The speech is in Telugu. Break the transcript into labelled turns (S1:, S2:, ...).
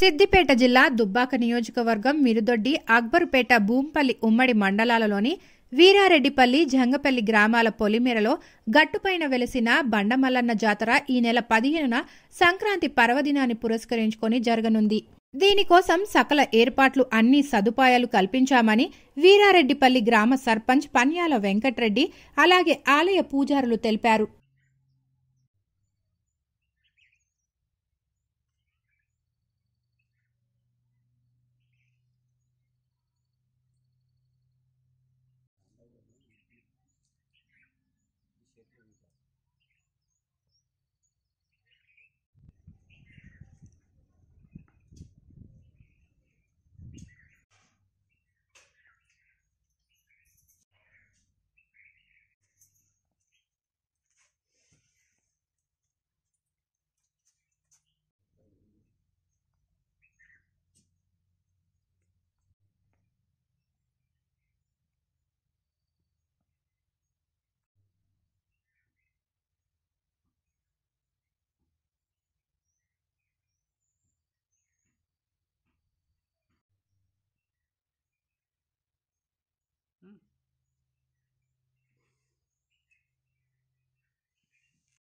S1: సిద్దిపేట జిల్లా దుబ్బాక నియోజకవర్గం మిరుదొడ్డి అక్బర్పేట భూంపల్లి ఉమ్మడి మండలాలలోని వీరారెడ్డిపల్లి జంగపల్లి గ్రామాల పొలిమేరలో గట్టుపైన వెలిసిన బండమల్లన్న జాతర ఈ నెల పదిహేనున సంక్రాంతి పర్వదినాన్ని పురస్కరించుకొని జరగనుంది దీనికోసం సకల ఏర్పాట్లు అన్ని సదుపాయాలు కల్పించామని వీరారెడ్డిపల్లి గ్రామ సర్పంచ్ పన్యాల వెంకట్రెడ్డి అలాగే ఆలయ పూజారులు తెలిపారు